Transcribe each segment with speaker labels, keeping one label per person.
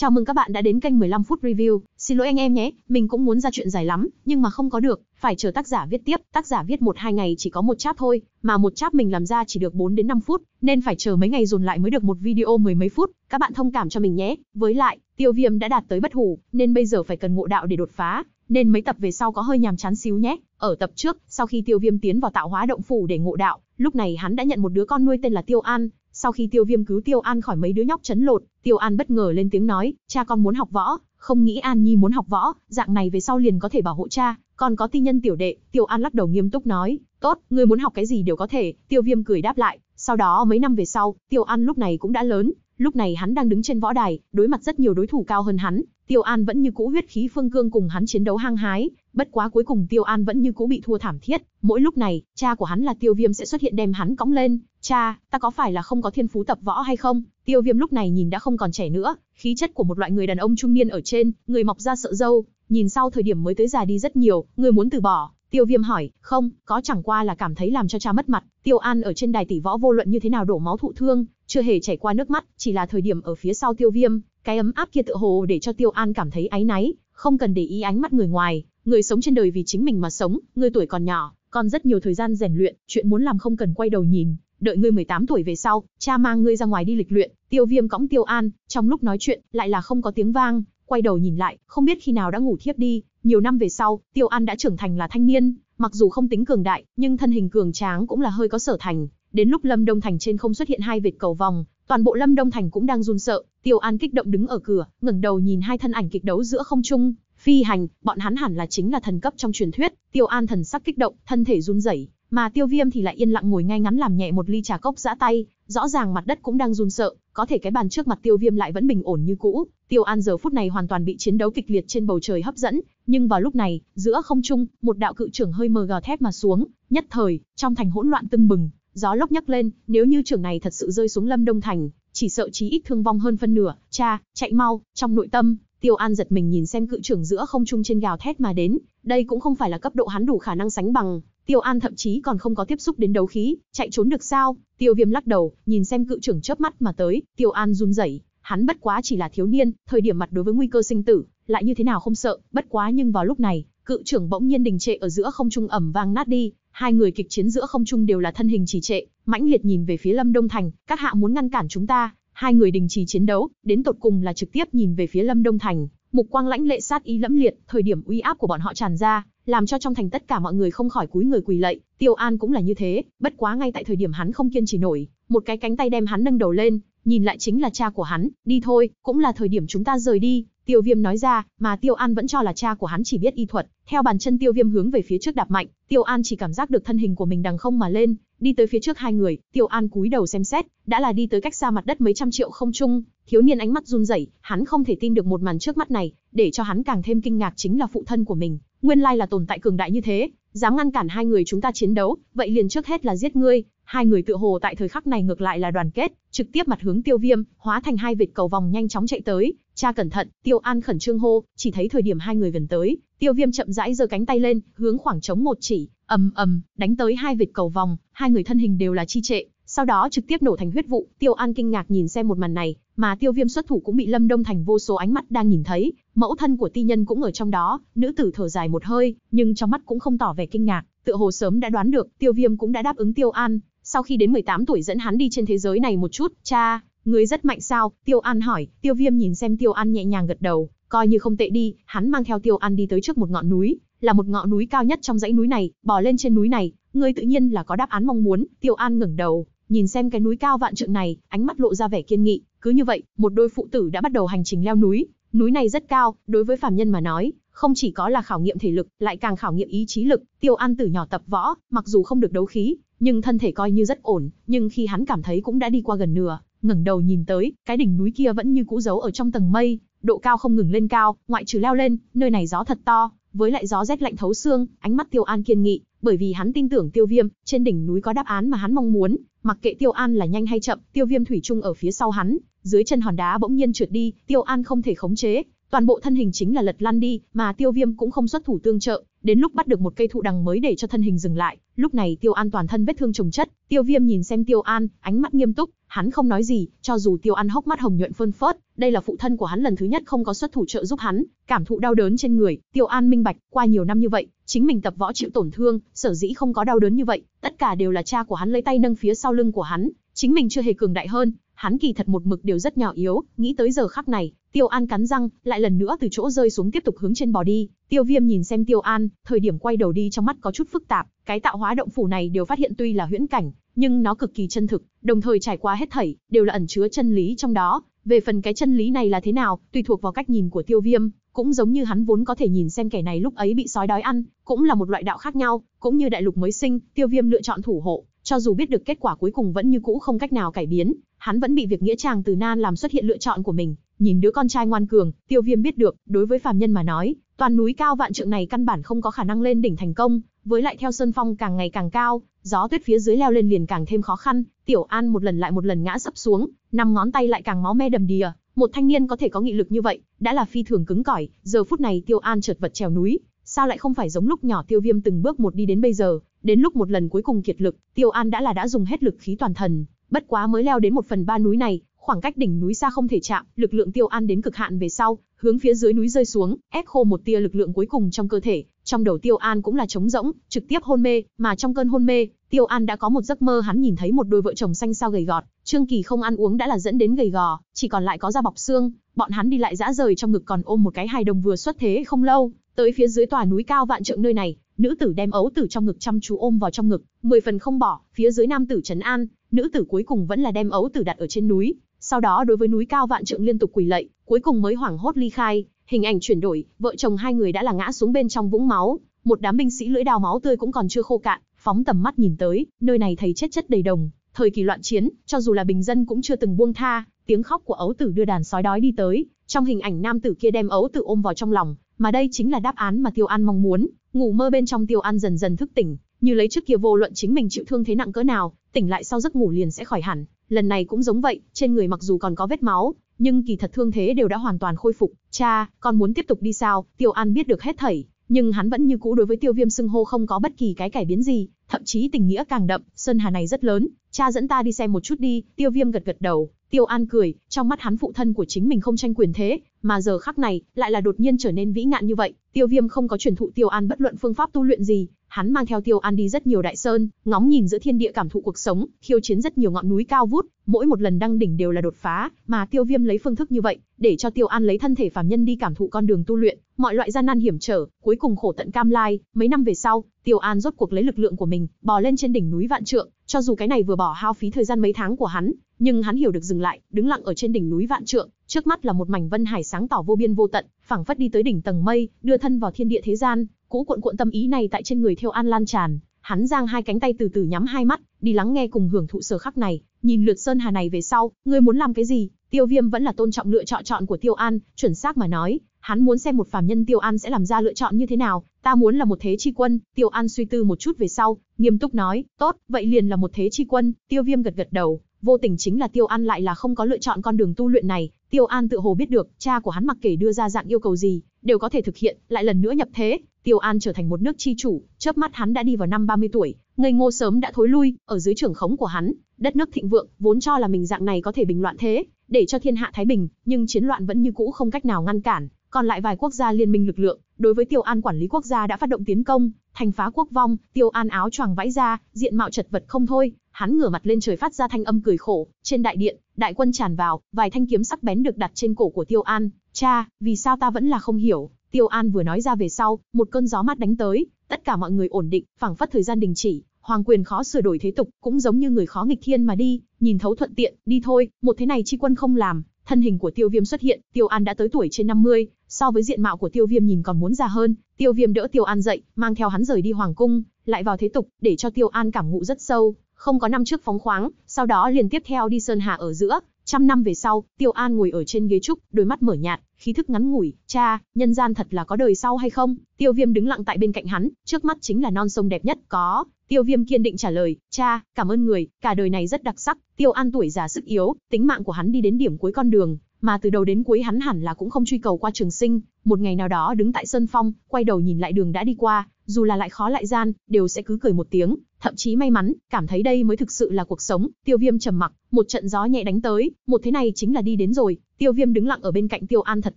Speaker 1: Chào mừng các bạn đã đến kênh 15 phút review. Xin lỗi anh em nhé, mình cũng muốn ra chuyện dài lắm, nhưng mà không có được, phải chờ tác giả viết tiếp. Tác giả viết một hai ngày chỉ có một chap thôi, mà một chap mình làm ra chỉ được 4 đến 5 phút, nên phải chờ mấy ngày dồn lại mới được một video mười mấy phút. Các bạn thông cảm cho mình nhé. Với lại, Tiêu Viêm đã đạt tới bất hủ, nên bây giờ phải cần ngộ đạo để đột phá, nên mấy tập về sau có hơi nhàm chán xíu nhé. Ở tập trước, sau khi Tiêu Viêm tiến vào tạo hóa động phủ để ngộ đạo, lúc này hắn đã nhận một đứa con nuôi tên là Tiêu An, sau khi Tiêu Viêm cứu Tiêu An khỏi mấy đứa nhóc chấn lột, Tiêu An bất ngờ lên tiếng nói, cha con muốn học võ, không nghĩ An Nhi muốn học võ, dạng này về sau liền có thể bảo hộ cha, còn có ti nhân tiểu đệ, Tiêu An lắc đầu nghiêm túc nói, tốt, ngươi muốn học cái gì đều có thể, Tiêu Viêm cười đáp lại, sau đó mấy năm về sau, Tiêu An lúc này cũng đã lớn, lúc này hắn đang đứng trên võ đài, đối mặt rất nhiều đối thủ cao hơn hắn, Tiêu An vẫn như cũ huyết khí phương cương cùng hắn chiến đấu hăng hái, bất quá cuối cùng Tiêu An vẫn như cũ bị thua thảm thiết, mỗi lúc này, cha của hắn là Tiêu Viêm sẽ xuất hiện đem hắn cõng lên, "Cha, ta có phải là không có thiên phú tập võ hay không?" Tiêu Viêm lúc này nhìn đã không còn trẻ nữa, khí chất của một loại người đàn ông trung niên ở trên, người mọc ra sợ dâu, nhìn sau thời điểm mới tới già đi rất nhiều, người muốn từ bỏ, Tiêu Viêm hỏi, "Không, có chẳng qua là cảm thấy làm cho cha mất mặt." Tiêu An ở trên đài tỷ võ vô luận như thế nào đổ máu thụ thương, chưa hề chảy qua nước mắt, chỉ là thời điểm ở phía sau Tiêu Viêm, cái ấm áp kia tựa hồ để cho Tiêu An cảm thấy áy náy, không cần để ý ánh mắt người ngoài, người sống trên đời vì chính mình mà sống, người tuổi còn nhỏ, còn rất nhiều thời gian rèn luyện, chuyện muốn làm không cần quay đầu nhìn, đợi ngươi 18 tuổi về sau, cha mang ngươi ra ngoài đi lịch luyện, Tiêu Viêm cõng Tiêu An, trong lúc nói chuyện, lại là không có tiếng vang, quay đầu nhìn lại, không biết khi nào đã ngủ thiếp đi, nhiều năm về sau, Tiêu An đã trưởng thành là thanh niên, mặc dù không tính cường đại, nhưng thân hình cường tráng cũng là hơi có sở thành, Đến lúc Lâm Đông Thành trên không xuất hiện hai vệt cầu vòng, toàn bộ Lâm Đông Thành cũng đang run sợ, Tiêu An kích động đứng ở cửa, ngẩng đầu nhìn hai thân ảnh kịch đấu giữa không trung, phi hành, bọn hắn hẳn là chính là thần cấp trong truyền thuyết, Tiêu An thần sắc kích động, thân thể run rẩy, mà Tiêu Viêm thì lại yên lặng ngồi ngay ngắn làm nhẹ một ly trà cốc giã tay, rõ ràng mặt đất cũng đang run sợ, có thể cái bàn trước mặt Tiêu Viêm lại vẫn bình ổn như cũ. Tiêu An giờ phút này hoàn toàn bị chiến đấu kịch liệt trên bầu trời hấp dẫn, nhưng vào lúc này, giữa không trung, một đạo cự trưởng hơi mờ gào thép mà xuống, nhất thời, trong thành hỗn loạn tưng bừng, Gió lốc nhấc lên, nếu như trưởng này thật sự rơi xuống Lâm Đông Thành, chỉ sợ chí ít thương vong hơn phân nửa, cha, chạy mau, trong nội tâm, Tiêu An giật mình nhìn xem cự trưởng giữa không trung trên gào thét mà đến, đây cũng không phải là cấp độ hắn đủ khả năng sánh bằng, Tiêu An thậm chí còn không có tiếp xúc đến đấu khí, chạy trốn được sao? Tiêu Viêm lắc đầu, nhìn xem cự trưởng chớp mắt mà tới, Tiêu An run rẩy, hắn bất quá chỉ là thiếu niên, thời điểm mặt đối với nguy cơ sinh tử, lại như thế nào không sợ, bất quá nhưng vào lúc này, cự trưởng bỗng nhiên đình trệ ở giữa không trung ẩm vang nát đi, Hai người kịch chiến giữa không trung đều là thân hình trì trệ, mãnh liệt nhìn về phía Lâm Đông Thành, các hạ muốn ngăn cản chúng ta, hai người đình chỉ chiến đấu, đến tột cùng là trực tiếp nhìn về phía Lâm Đông Thành, mục quang lãnh lệ sát ý lẫm liệt, thời điểm uy áp của bọn họ tràn ra, làm cho trong thành tất cả mọi người không khỏi cúi người quỳ lạy, Tiêu An cũng là như thế, bất quá ngay tại thời điểm hắn không kiên trì nổi, một cái cánh tay đem hắn nâng đầu lên, nhìn lại chính là cha của hắn, đi thôi, cũng là thời điểm chúng ta rời đi, Tiêu Viêm nói ra, mà Tiêu An vẫn cho là cha của hắn chỉ biết y thuật. Theo bàn chân Tiêu Viêm hướng về phía trước đạp mạnh, Tiêu An chỉ cảm giác được thân hình của mình đằng không mà lên, đi tới phía trước hai người, Tiêu An cúi đầu xem xét, đã là đi tới cách xa mặt đất mấy trăm triệu không trung, thiếu niên ánh mắt run rẩy, hắn không thể tin được một màn trước mắt này, để cho hắn càng thêm kinh ngạc chính là phụ thân của mình, nguyên lai là tồn tại cường đại như thế, dám ngăn cản hai người chúng ta chiến đấu, vậy liền trước hết là giết ngươi, hai người tựa hồ tại thời khắc này ngược lại là đoàn kết, trực tiếp mặt hướng Tiêu Viêm, hóa thành hai vệt cầu vòng nhanh chóng chạy tới, cha cẩn thận, Tiêu An khẩn trương hô, chỉ thấy thời điểm hai người gần tới, Tiêu Viêm chậm rãi giơ cánh tay lên, hướng khoảng trống một chỉ, ầm ầm, đánh tới hai vệt cầu vòng, hai người thân hình đều là chi trệ, sau đó trực tiếp nổ thành huyết vụ, Tiêu An kinh ngạc nhìn xem một màn này, mà Tiêu Viêm xuất thủ cũng bị Lâm Đông Thành vô số ánh mắt đang nhìn thấy, mẫu thân của ti nhân cũng ở trong đó, nữ tử thở dài một hơi, nhưng trong mắt cũng không tỏ vẻ kinh ngạc, tựa hồ sớm đã đoán được, Tiêu Viêm cũng đã đáp ứng Tiêu An, sau khi đến 18 tuổi dẫn hắn đi trên thế giới này một chút, cha, ngươi rất mạnh sao, tiêu an hỏi, tiêu viêm nhìn xem tiêu an nhẹ nhàng gật đầu, coi như không tệ đi, hắn mang theo tiêu an đi tới trước một ngọn núi, là một ngọn núi cao nhất trong dãy núi này, bò lên trên núi này, ngươi tự nhiên là có đáp án mong muốn, tiêu an ngẩng đầu, nhìn xem cái núi cao vạn trượng này, ánh mắt lộ ra vẻ kiên nghị, cứ như vậy, một đôi phụ tử đã bắt đầu hành trình leo núi, Núi này rất cao, đối với phàm nhân mà nói, không chỉ có là khảo nghiệm thể lực, lại càng khảo nghiệm ý chí lực. Tiêu An từ nhỏ tập võ, mặc dù không được đấu khí, nhưng thân thể coi như rất ổn, nhưng khi hắn cảm thấy cũng đã đi qua gần nửa, ngẩng đầu nhìn tới, cái đỉnh núi kia vẫn như cũ giấu ở trong tầng mây, độ cao không ngừng lên cao, ngoại trừ leo lên, nơi này gió thật to, với lại gió rét lạnh thấu xương, ánh mắt Tiêu An kiên nghị, bởi vì hắn tin tưởng Tiêu Viêm, trên đỉnh núi có đáp án mà hắn mong muốn, mặc kệ Tiêu An là nhanh hay chậm, Tiêu Viêm thủy chung ở phía sau hắn, dưới chân hòn đá bỗng nhiên trượt đi, Tiêu An không thể khống chế, toàn bộ thân hình chính là lật lăn đi, mà Tiêu Viêm cũng không xuất thủ tương trợ, đến lúc bắt được một cây thụ đằng mới để cho thân hình dừng lại. Lúc này Tiêu An toàn thân vết thương chồng chất, Tiêu Viêm nhìn xem Tiêu An, ánh mắt nghiêm túc, hắn không nói gì, cho dù Tiêu An hốc mắt hồng nhuận phơn phớt, đây là phụ thân của hắn lần thứ nhất không có xuất thủ trợ giúp hắn, cảm thụ đau đớn trên người, Tiêu An minh bạch, qua nhiều năm như vậy, chính mình tập võ chịu tổn thương, sở dĩ không có đau đớn như vậy, tất cả đều là cha của hắn lấy tay nâng phía sau lưng của hắn, chính mình chưa hề cường đại hơn, hắn kỳ thật một mực đều rất nhỏ yếu, nghĩ tới giờ khắc này, Tiêu An cắn răng, lại lần nữa từ chỗ rơi xuống tiếp tục hướng trên bò đi. Tiêu Viêm nhìn xem Tiêu An, thời điểm quay đầu đi trong mắt có chút phức tạp, cái tạo hóa động phủ này đều phát hiện tuy là huyễn cảnh, nhưng nó cực kỳ chân thực, đồng thời trải qua hết thảy, đều là ẩn chứa chân lý trong đó. Về phần cái chân lý này là thế nào, tùy thuộc vào cách nhìn của Tiêu Viêm, cũng giống như hắn vốn có thể nhìn xem kẻ này lúc ấy bị sói đói ăn, cũng là một loại đạo khác nhau, cũng như đại lục mới sinh, Tiêu Viêm lựa chọn thủ hộ, cho dù biết được kết quả cuối cùng vẫn như cũ không cách nào cải biến, hắn vẫn bị việc nghĩa chàng từ nan làm xuất hiện lựa chọn của mình, Nhìn đứa con trai ngoan cường, tiêu viêm biết được, đối với phàm nhân mà nói, toàn núi cao vạn trượng này căn bản không có khả năng lên đỉnh thành công, với lại theo sơn phong càng ngày càng cao, gió tuyết phía dưới leo lên liền càng thêm khó khăn, tiểu an một lần lại một lần ngã sấp xuống, năm ngón tay lại càng máu me đầm đìa, một thanh niên có thể có nghị lực như vậy, đã là phi thường cứng cỏi, giờ phút này tiêu an chợt vật trèo núi, sao lại không phải giống lúc nhỏ tiêu viêm từng bước một đi đến bây giờ, đến lúc một lần cuối cùng kiệt lực, tiêu an đã là đã dùng hết lực khí toàn thần, bất quá mới leo đến một phần ba núi này, khoảng cách đỉnh núi xa không thể chạm, lực lượng Tiêu An đến cực hạn về sau, hướng phía dưới núi rơi xuống, ép khô một tia lực lượng cuối cùng trong cơ thể, trong đầu Tiêu An cũng là trống rỗng, trực tiếp hôn mê, mà trong cơn hôn mê, Tiêu An đã có một giấc mơ hắn nhìn thấy một đôi vợ chồng xanh sao gầy gọt, Trương Kỳ không ăn uống đã là dẫn đến gầy gò, chỉ còn lại có da bọc xương, bọn hắn đi lại dã rời trong ngực còn ôm một cái hài đồng vừa xuất thế không lâu, tới phía dưới tòa núi cao vạn trượng nơi này, nữ tử đem ấu tử trong ngực chăm chú ôm vào trong ngực, mười phần không bỏ, phía dưới nam tử trấn an, nữ tử cuối cùng vẫn là đem ấu tử đặt ở trên núi, sau đó đối với núi cao vạn trượng liên tục quỳ lạy, cuối cùng mới hoảng hốt ly khai, hình ảnh chuyển đổi, vợ chồng hai người đã là ngã xuống bên trong vũng máu, một đám binh sĩ lưỡi đào máu tươi cũng còn chưa khô cạn, phóng tầm mắt nhìn tới, nơi này thấy chết chất đầy đồng, thời kỳ loạn chiến, cho dù là bình dân cũng chưa từng buông tha, tiếng khóc của ấu tử đưa đàn sói đói đi tới, trong hình ảnh nam tử kia đem ấu tử ôm vào trong lòng, mà đây chính là đáp án mà Tiêu An mong muốn, ngủ mơ bên trong Tiêu An dần dần thức tỉnh, như lấy trước kia vô luận chính mình chịu thương thế nặng cỡ nào, tỉnh lại sau giấc ngủ liền sẽ khỏi hẳn, lần này cũng giống vậy, trên người mặc dù còn có vết máu, nhưng kỳ thật thương thế đều đã hoàn toàn khôi phục. Cha, con muốn tiếp tục đi sao? Tiêu An biết được hết thảy, nhưng hắn vẫn như cũ đối với Tiêu Viêm xưng hô không có bất kỳ cái cải biến gì, thậm chí tình nghĩa càng đậm, Sơn Hà này rất lớn, cha dẫn ta đi xem một chút đi, tiêu viêm gật gật đầu, tiêu an cười, trong mắt hắn phụ thân của chính mình không tranh quyền thế, mà giờ khắc này, lại là đột nhiên trở nên vĩ ngạn như vậy, tiêu viêm không có truyền thụ tiêu an bất luận phương pháp tu luyện gì, hắn mang theo tiêu an đi rất nhiều đại sơn, ngóng nhìn giữa thiên địa cảm thụ cuộc sống, khiêu chiến rất nhiều ngọn núi cao vút, mỗi một lần đăng đỉnh đều là đột phá, mà tiêu viêm lấy phương thức như vậy, để cho tiêu an lấy thân thể phàm nhân đi cảm thụ con đường tu luyện, mọi loại gian nan hiểm trở, cuối cùng khổ tận cam lai, mấy năm về sau, Tiêu An rốt cuộc lấy lực lượng của mình, bò lên trên đỉnh núi Vạn Trượng, cho dù cái này vừa bỏ hao phí thời gian mấy tháng của hắn, nhưng hắn hiểu được dừng lại, đứng lặng ở trên đỉnh núi Vạn Trượng, trước mắt là một mảnh vân hải sáng tỏ vô biên vô tận, phảng phất đi tới đỉnh tầng mây, đưa thân vào thiên địa thế gian, cũ cuộn cuộn tâm ý này tại trên người Thiêu An lan tràn, hắn giang hai cánh tay từ từ nhắm hai mắt, đi lắng nghe cùng hưởng thụ sở khắc này, nhìn lượt sơn hà này về sau, ngươi muốn làm cái gì? Tiêu Viêm vẫn là tôn trọng lựa chọn chọn của Tiêu An, chuẩn xác mà nói, Hắn muốn xem một phàm nhân Tiêu An sẽ làm ra lựa chọn như thế nào, ta muốn là một thế chi quân, Tiêu An suy tư một chút về sau, nghiêm túc nói, tốt, vậy liền là một thế chi quân, Tiêu Viêm gật gật đầu, vô tình chính là Tiêu An lại là không có lựa chọn con đường tu luyện này, Tiêu An tự hồ biết được, cha của hắn mặc kể đưa ra dạng yêu cầu gì, đều có thể thực hiện, lại lần nữa nhập thế, Tiêu An trở thành một nước chi chủ, chớp mắt hắn đã đi vào năm 30 tuổi, ngây ngô sớm đã thối lui, ở dưới trưởng khống của hắn, đất nước thịnh vượng, vốn cho là mình dạng này có thể bình loạn thế, để cho thiên hạ thái bình, nhưng chiến loạn vẫn như cũ không cách nào ngăn cản, còn lại vài quốc gia liên minh lực lượng, đối với Tiêu An quản lý quốc gia đã phát động tiến công, thành phá quốc vong, Tiêu An áo choàng vãi ra, diện mạo chật vật không thôi, hắn ngửa mặt lên trời phát ra thanh âm cười khổ, trên đại điện, đại quân tràn vào, vài thanh kiếm sắc bén được đặt trên cổ của Tiêu An, "Cha, vì sao ta vẫn là không hiểu?" Tiêu An vừa nói ra về sau, một cơn gió mát đánh tới, tất cả mọi người ổn định, phảng phất thời gian đình chỉ, hoàng quyền khó sửa đổi thế tục, cũng giống như người khó nghịch thiên mà đi, nhìn thấu thuận tiện, đi thôi, một thế này chi quân không làm, Thân hình của Tiêu Viêm xuất hiện, Tiêu An đã tới tuổi trên 50, so với diện mạo của Tiêu Viêm nhìn còn muốn già hơn, Tiêu Viêm đỡ Tiêu An dậy, mang theo hắn rời đi hoàng cung, lại vào thế tục, để cho Tiêu An cảm ngộ rất sâu, không có năm trước phóng khoáng, sau đó liền tiếp theo đi sơn hà ở giữa, Trăm năm về sau, Tiêu An ngồi ở trên ghế trúc, đôi mắt mở nhạt, khí thức ngắn ngủi, cha, nhân gian thật là có đời sau hay không? Tiêu Viêm đứng lặng tại bên cạnh hắn, trước mắt chính là non sông đẹp nhất, có. Tiêu Viêm kiên định trả lời, cha, cảm ơn người, cả đời này rất đặc sắc, Tiêu An tuổi già sức yếu, tính mạng của hắn đi đến điểm cuối con đường, mà từ đầu đến cuối hắn hẳn là cũng không truy cầu qua trường sinh, một ngày nào đó đứng tại Sơn Phong, quay đầu nhìn lại đường đã đi qua, dù là lại khó lại gian, đều sẽ cứ cười một tiếng, thậm chí may mắn, cảm thấy đây mới thực sự là cuộc sống. Tiêu Viêm trầm mặc, một trận gió nhẹ đánh tới, một thế này chính là đi đến rồi. Tiêu Viêm đứng lặng ở bên cạnh Tiêu An thật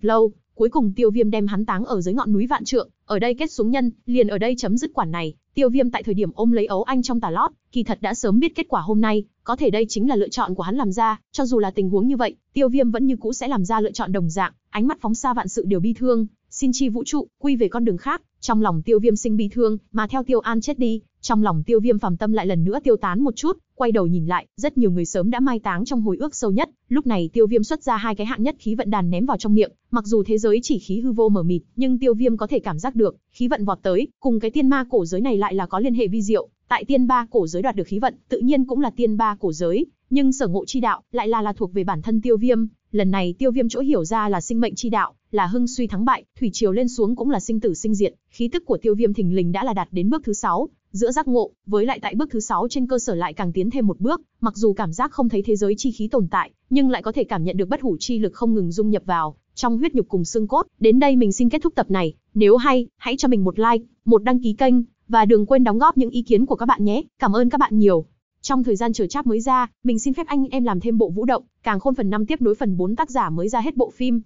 Speaker 1: lâu, cuối cùng Tiêu Viêm đem hắn táng ở dưới ngọn núi vạn trượng, ở đây kết xuống nhân, liền ở đây chấm dứt quản này. Tiêu Viêm tại thời điểm ôm lấy ấu anh trong tà lót, kỳ thật đã sớm biết kết quả hôm nay, có thể đây chính là lựa chọn của hắn làm ra, cho dù là tình huống như vậy, Tiêu Viêm vẫn như cũ sẽ làm ra lựa chọn đồng dạng, ánh mắt phóng xa vạn sự đều bi thương, xin chi vũ trụ, quy về con đường khác, trong lòng tiêu viêm sinh bi thương, mà theo tiêu an chết đi, trong lòng tiêu viêm phàm tâm lại lần nữa tiêu tán một chút, quay đầu nhìn lại, rất nhiều người sớm đã mai táng trong hồi ước sâu nhất, lúc này tiêu viêm xuất ra hai cái hạng nhất khí vận đàn ném vào trong miệng, mặc dù thế giới chỉ khí hư vô mờ mịt, nhưng tiêu viêm có thể cảm giác được, khí vận vọt tới, cùng cái tiên ma cổ giới này lại là có liên hệ vi diệu, tại tiên ba cổ giới đoạt được khí vận, tự nhiên cũng là tiên ba cổ giới, nhưng sở ngộ chi đạo lại là là thuộc về bản thân tiêu viêm, lần này tiêu viêm chỗ hiểu ra là sinh mệnh chi đạo, là hưng suy thắng bại, thủy triều lên xuống cũng là sinh tử sinh diệt, khí tức của tiêu viêm thình lình đã là đạt đến bước thứ sáu giữa giác ngộ, với lại tại bước thứ sáu trên cơ sở lại càng tiến thêm một bước, mặc dù cảm giác không thấy thế giới chi khí tồn tại, nhưng lại có thể cảm nhận được bất hủ chi lực không ngừng dung nhập vào, trong huyết nhục cùng xương cốt. Đến đây mình xin kết thúc tập này, nếu hay, hãy cho mình một like, một đăng ký kênh, và đừng quên đóng góp những ý kiến của các bạn nhé. Cảm ơn các bạn nhiều. Trong thời gian chờ cháp mới ra, mình xin phép anh em làm thêm bộ vũ động, Càng khôn phần 5 tiếp nối phần 4 tác giả mới ra hết bộ phim